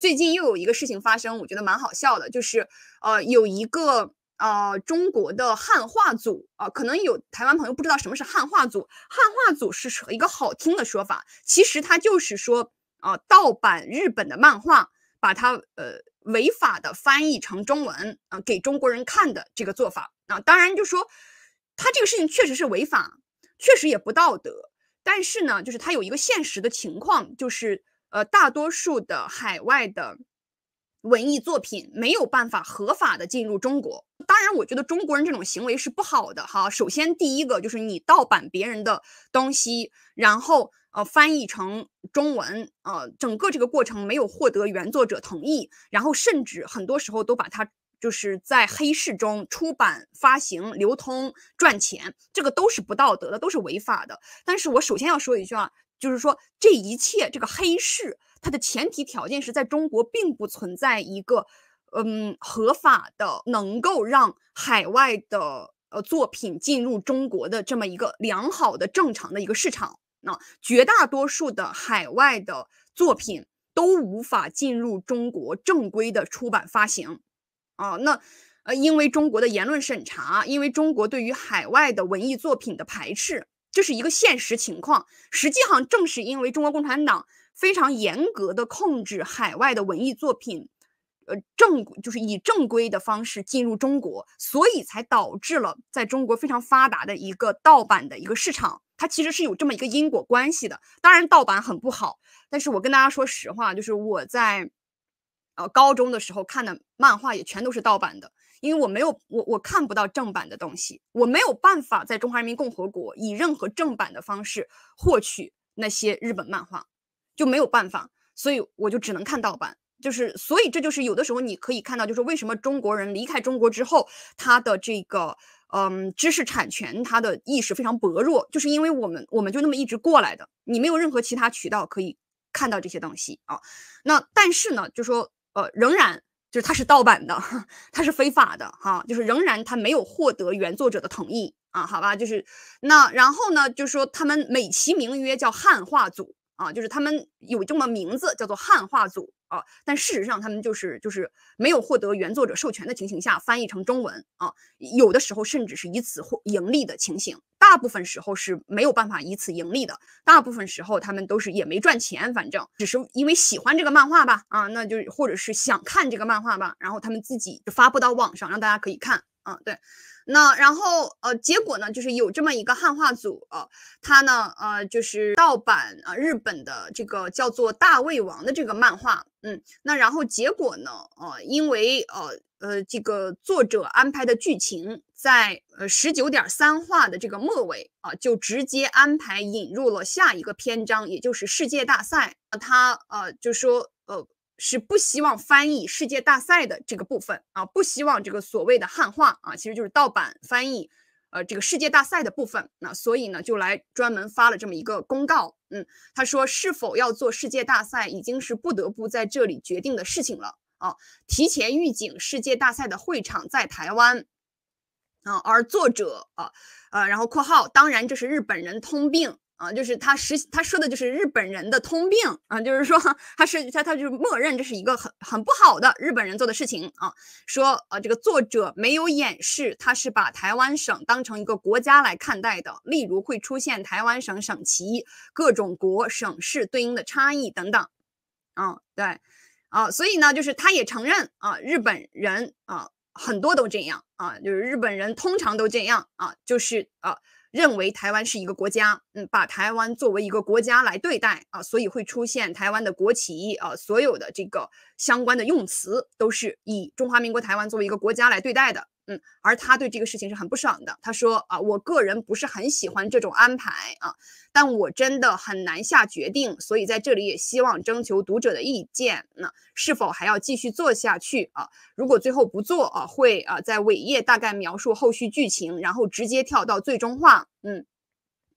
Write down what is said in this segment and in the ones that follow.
最近又有一个事情发生，我觉得蛮好笑的，就是，呃，有一个呃中国的汉化组啊，可能有台湾朋友不知道什么是汉化组，汉化组是一个好听的说法，其实它就是说啊，盗版日本的漫画，把它呃违法的翻译成中文啊，给中国人看的这个做法啊，当然就说，他这个事情确实是违法，确实也不道德，但是呢，就是他有一个现实的情况，就是。呃，大多数的海外的文艺作品没有办法合法的进入中国。当然，我觉得中国人这种行为是不好的哈。首先，第一个就是你盗版别人的东西，然后呃翻译成中文，呃整个这个过程没有获得原作者同意，然后甚至很多时候都把它就是在黑市中出版发行流通赚钱，这个都是不道德的，都是违法的。但是我首先要说一句啊，就是说，这一切，这个黑市，它的前提条件是在中国并不存在一个，嗯，合法的能够让海外的呃作品进入中国的这么一个良好的、正常的一个市场。那绝大多数的海外的作品都无法进入中国正规的出版发行，啊，那呃，因为中国的言论审查，因为中国对于海外的文艺作品的排斥。这是一个现实情况，实际上正是因为中国共产党非常严格的控制海外的文艺作品，呃正就是以正规的方式进入中国，所以才导致了在中国非常发达的一个盗版的一个市场，它其实是有这么一个因果关系的。当然，盗版很不好，但是我跟大家说实话，就是我在呃高中的时候看的漫画也全都是盗版的。因为我没有我我看不到正版的东西，我没有办法在中华人民共和国以任何正版的方式获取那些日本漫画，就没有办法，所以我就只能看盗版。就是所以这就是有的时候你可以看到，就是为什么中国人离开中国之后，他的这个嗯知识产权他的意识非常薄弱，就是因为我们我们就那么一直过来的，你没有任何其他渠道可以看到这些东西啊。那但是呢，就说呃仍然。就是它是盗版的，它是非法的，哈，就是仍然它没有获得原作者的同意啊，好吧，就是那然后呢，就是说他们美其名曰叫汉化组啊，就是他们有这么名字叫做汉化组啊，但事实上他们就是就是没有获得原作者授权的情形下翻译成中文啊，有的时候甚至是以此获盈利的情形。大部分时候是没有办法以此盈利的，大部分时候他们都是也没赚钱，反正只是因为喜欢这个漫画吧，啊，那就或者是想看这个漫画吧，然后他们自己就发布到网上让大家可以看，啊，对，那然后呃，结果呢，就是有这么一个汉化组，他呢，呃，就是盗版啊日本的这个叫做大胃王的这个漫画，嗯，那然后结果呢，呃，因为呃呃这个作者安排的剧情。在呃十九点三话的这个末尾啊，就直接安排引入了下一个篇章，也就是世界大赛。他呃就说呃是不希望翻译世界大赛的这个部分啊，不希望这个所谓的汉化啊，其实就是盗版翻译，呃这个世界大赛的部分。那所以呢，就来专门发了这么一个公告，嗯，他说是否要做世界大赛，已经是不得不在这里决定的事情了啊。提前预警，世界大赛的会场在台湾。啊，而作者啊，呃，然后括号，当然这是日本人通病啊，就是他实他说的就是日本人的通病啊，就是说他是他他就是默认这是一个很很不好的日本人做的事情啊，说呃这个作者没有掩饰，他是把台湾省当成一个国家来看待的，例如会出现台湾省省旗、各种国省市对应的差异等等，嗯，对，啊，所以呢，就是他也承认啊，日本人啊。很多都这样啊，就是日本人通常都这样啊，就是啊，认为台湾是一个国家，嗯，把台湾作为一个国家来对待啊，所以会出现台湾的国旗啊，所有的这个相关的用词都是以中华民国台湾作为一个国家来对待的。嗯，而他对这个事情是很不爽的。他说啊，我个人不是很喜欢这种安排啊，但我真的很难下决定，所以在这里也希望征求读者的意见，那是否还要继续做下去啊？如果最后不做啊，会啊在尾页大概描述后续剧情，然后直接跳到最终话，嗯。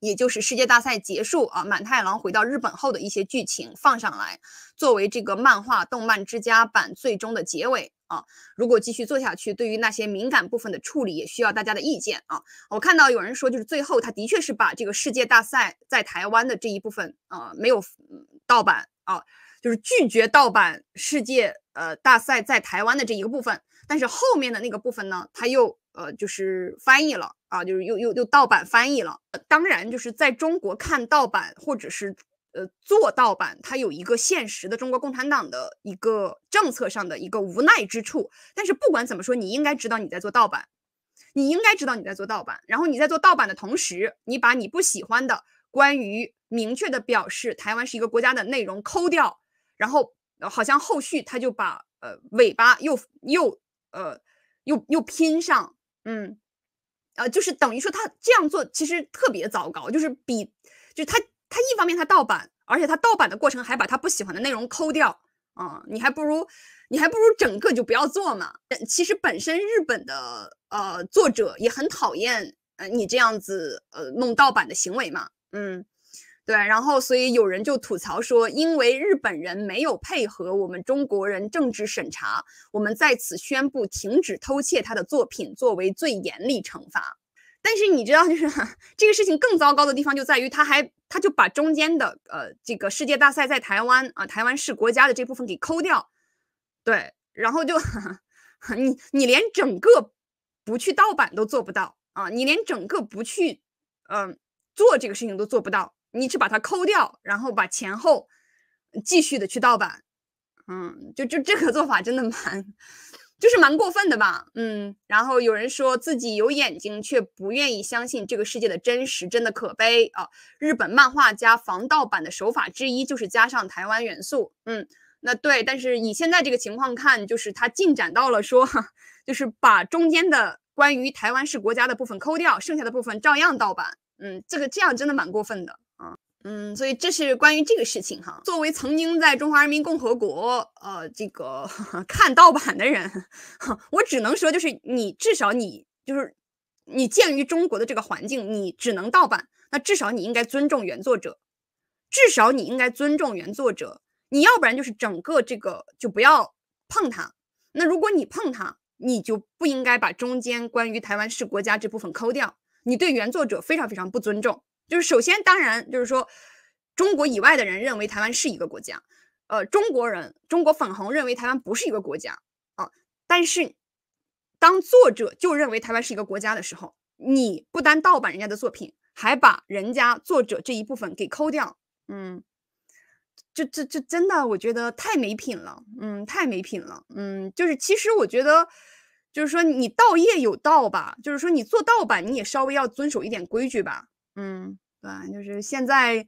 也就是世界大赛结束啊，满太郎回到日本后的一些剧情放上来，作为这个漫画动漫之家版最终的结尾啊。如果继续做下去，对于那些敏感部分的处理也需要大家的意见啊。我看到有人说，就是最后他的确是把这个世界大赛在台湾的这一部分啊没有。盗版啊，就是拒绝盗版世界呃大赛在台湾的这一个部分，但是后面的那个部分呢，他又呃就是翻译了啊，就是又又又盗版翻译了。当然，就是在中国看盗版或者是呃做盗版，它有一个现实的中国共产党的一个政策上的一个无奈之处。但是不管怎么说，你应该知道你在做盗版，你应该知道你在做盗版。然后你在做盗版的同时，你把你不喜欢的关于。明确的表示台湾是一个国家的内容抠掉，然后好像后续他就把呃尾巴又又呃又又拼上，嗯，呃，就是等于说他这样做其实特别糟糕，就是比就是他他一方面他盗版，而且他盗版的过程还把他不喜欢的内容抠掉，啊，你还不如你还不如整个就不要做嘛。其实本身日本的呃作者也很讨厌呃你这样子呃弄盗版的行为嘛，嗯。对，然后所以有人就吐槽说，因为日本人没有配合我们中国人政治审查，我们在此宣布停止偷窃他的作品，作为最严厉惩罚。但是你知道，就是这个事情更糟糕的地方就在于，他还他就把中间的呃这个世界大赛在台湾啊，台湾是国家的这部分给抠掉。对，然后就 你你连整个不去盗版都做不到啊，你连整个不去嗯做这个事情都做不到。你去把它抠掉，然后把前后继续的去盗版，嗯，就就这个做法真的蛮，就是蛮过分的吧，嗯。然后有人说自己有眼睛却不愿意相信这个世界的真实，真的可悲啊。日本漫画家防盗版的手法之一就是加上台湾元素，嗯，那对。但是以现在这个情况看，就是它进展到了说，就是把中间的关于台湾是国家的部分抠掉，剩下的部分照样盗版，嗯，这个这样真的蛮过分的。嗯，所以这是关于这个事情哈。作为曾经在中华人民共和国呃这个 看盗版的人，我只能说，就是你至少你就是你，鉴于中国的这个环境，你只能盗版。那至少你应该尊重原作者，至少你应该尊重原作者。你要不然就是整个这个就不要碰它。那如果你碰它，你就不应该把中间关于台湾是国家这部分抠掉。你对原作者非常非常不尊重。就是首先，当然就是说，中国以外的人认为台湾是一个国家，呃，中国人、中国粉红认为台湾不是一个国家啊。但是，当作者就认为台湾是一个国家的时候，你不单盗版人家的作品，还把人家作者这一部分给抠掉，嗯，就这这真的，我觉得太没品了，嗯，太没品了，嗯，就是其实我觉得，就是说你盗业有盗吧，就是说你做盗版你也稍微要遵守一点规矩吧。嗯，对就是现在，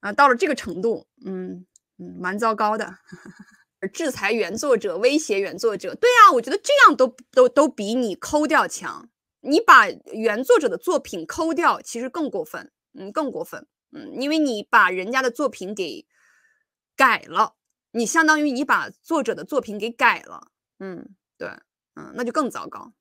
啊，到了这个程度，嗯嗯，蛮糟糕的。制裁原作者，威胁原作者，对呀，我觉得这样都都都比你抠掉强。你把原作者的作品抠掉，其实更过分，嗯，更过分，嗯，因为你把人家的作品给改了，你相当于你把作者的作品给改了，嗯，对，嗯，那就更糟糕。